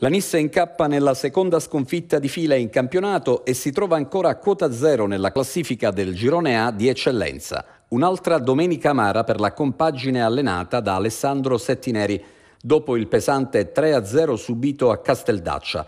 La Nissa incappa nella seconda sconfitta di fila in campionato e si trova ancora a quota zero nella classifica del girone A di eccellenza. Un'altra domenica amara per la compagine allenata da Alessandro Settineri dopo il pesante 3-0 subito a Casteldaccia.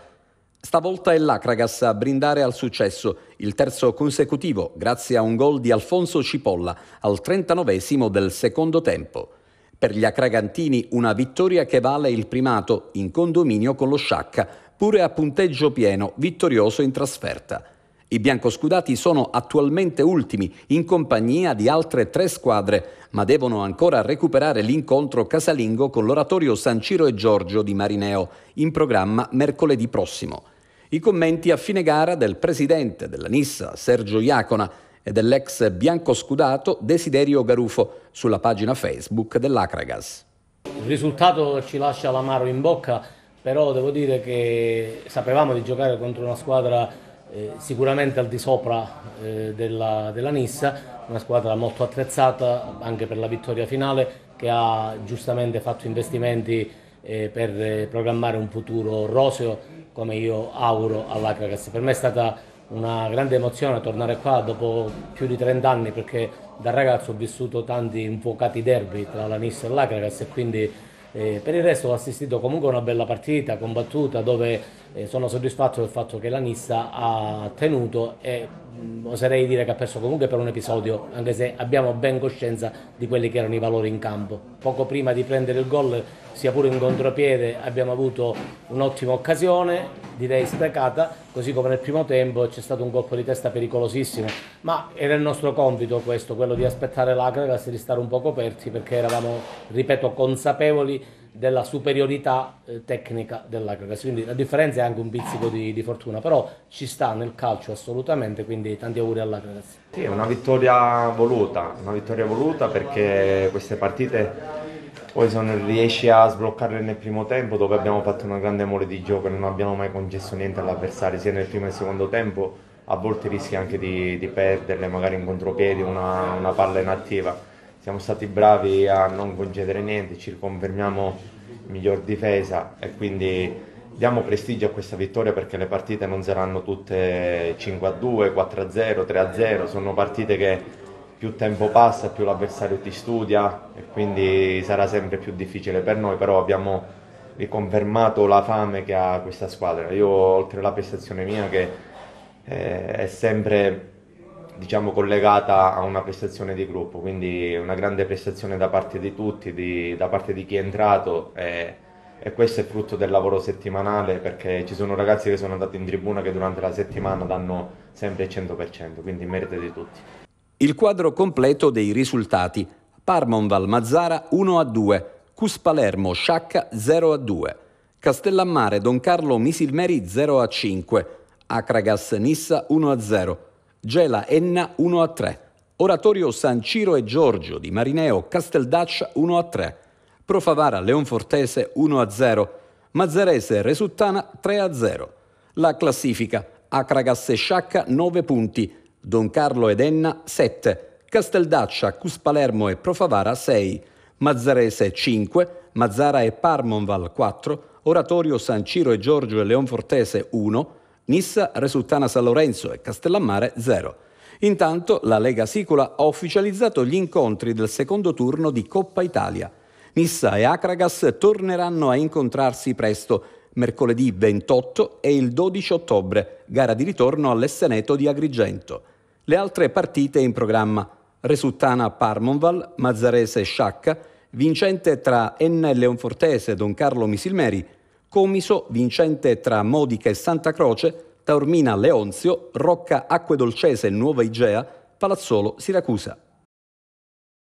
Stavolta è l'Acragas a brindare al successo, il terzo consecutivo, grazie a un gol di Alfonso Cipolla al 39 del secondo tempo. Per gli acragantini una vittoria che vale il primato in condominio con lo Sciacca, pure a punteggio pieno, vittorioso in trasferta. I biancoscudati sono attualmente ultimi in compagnia di altre tre squadre, ma devono ancora recuperare l'incontro casalingo con l'oratorio San Ciro e Giorgio di Marineo, in programma mercoledì prossimo. I commenti a fine gara del presidente della Nissa, Sergio Iacona, e dell'ex bianco scudato Desiderio Garufo sulla pagina Facebook dell'Acragas. Il risultato ci lascia l'amaro in bocca, però devo dire che sapevamo di giocare contro una squadra eh, sicuramente al di sopra eh, della, della Nissa, una squadra molto attrezzata anche per la vittoria finale che ha giustamente fatto investimenti eh, per programmare un futuro roseo come io auguro all'Acragas. Per me è stata una grande emozione tornare qua dopo più di 30 anni perché da ragazzo ho vissuto tanti infuocati derby tra la Nice e l'Acragas e quindi eh, per il resto ho assistito comunque a una bella partita combattuta dove eh, sono soddisfatto del fatto che la Nissa ha tenuto e mm, oserei dire che ha perso comunque per un episodio, anche se abbiamo ben coscienza di quelli che erano i valori in campo. Poco prima di prendere il gol, sia pure in contropiede, abbiamo avuto un'ottima occasione, direi sprecata, così come nel primo tempo c'è stato un colpo di testa pericolosissimo, ma era il nostro compito questo, quello di aspettare l'Acragas e di stare un po' coperti perché eravamo, ripeto, consapevoli della superiorità eh, tecnica dell'Acrogas. Quindi la differenza è anche un pizzico di, di, fortuna, però ci sta nel calcio assolutamente, quindi tanti auguri all'Acrogas. Sì, è una vittoria voluta, una vittoria voluta perché queste partite poi se non riesci a sbloccarle nel primo tempo dove abbiamo fatto una grande mole di gioco e non abbiamo mai concesso niente all'avversario, sia nel primo e secondo tempo, a volte rischi anche di, di perderle magari in contropiedi, una, una palla inattiva siamo stati bravi a non concedere niente, ci riconfermiamo miglior difesa e quindi diamo prestigio a questa vittoria perché le partite non saranno tutte 5 a 2, 4 a 0, 3 a 0, sono partite che più tempo passa, più l'avversario ti studia e quindi sarà sempre più difficile per noi, però abbiamo riconfermato la fame che ha questa squadra. Io oltre alla prestazione mia che eh, è sempre diciamo, collegata a una prestazione di gruppo, quindi una grande prestazione da parte di tutti, di, da parte di chi è entrato e, e, questo è frutto del lavoro settimanale perché ci sono ragazzi che sono andati in tribuna che durante la settimana danno sempre il 100%, quindi merito di tutti. Il quadro completo dei risultati. Parmon Valmazzara 1 a 2, Cus Palermo Sciacca 0 a 2, Castellammare Don Carlo Misilmeri 0 a 5, Acragas Nissa 1 a 0. Gela Enna 1 a 3. Oratorio San Ciro e Giorgio di Marineo Casteldaccia 1 a 3. Profavara Leonfortese 1 a 0. Mazzarese Resuttana 3 a 0. La classifica Acragas e Sciacca 9 punti. Don Carlo ed Enna 7. Casteldaccia, Cuspalermo e Profavara 6. Mazzarese 5. Mazzara e Parmonval 4. Oratorio San Ciro e Giorgio e Leonfortese 1. Nissa, Resultana San Lorenzo e Castellammare 0. Intanto la Lega Sicula ha ufficializzato gli incontri del secondo turno di Coppa Italia. Nissa e Acragas torneranno a incontrarsi presto, mercoledì 28 e il 12 ottobre, gara di ritorno all'Esseneto di Agrigento. Le altre partite in programma, Resultana Parmonval, Mazzarese Sciacca, vincente tra N. Leonfortese, e Don Carlo Misilmeri, Comiso, Vincente tra Modica e Santa Croce, Taormina Leonzio, Rocca Acque Dolcese e Nuova Igea, Palazzolo Siracusa.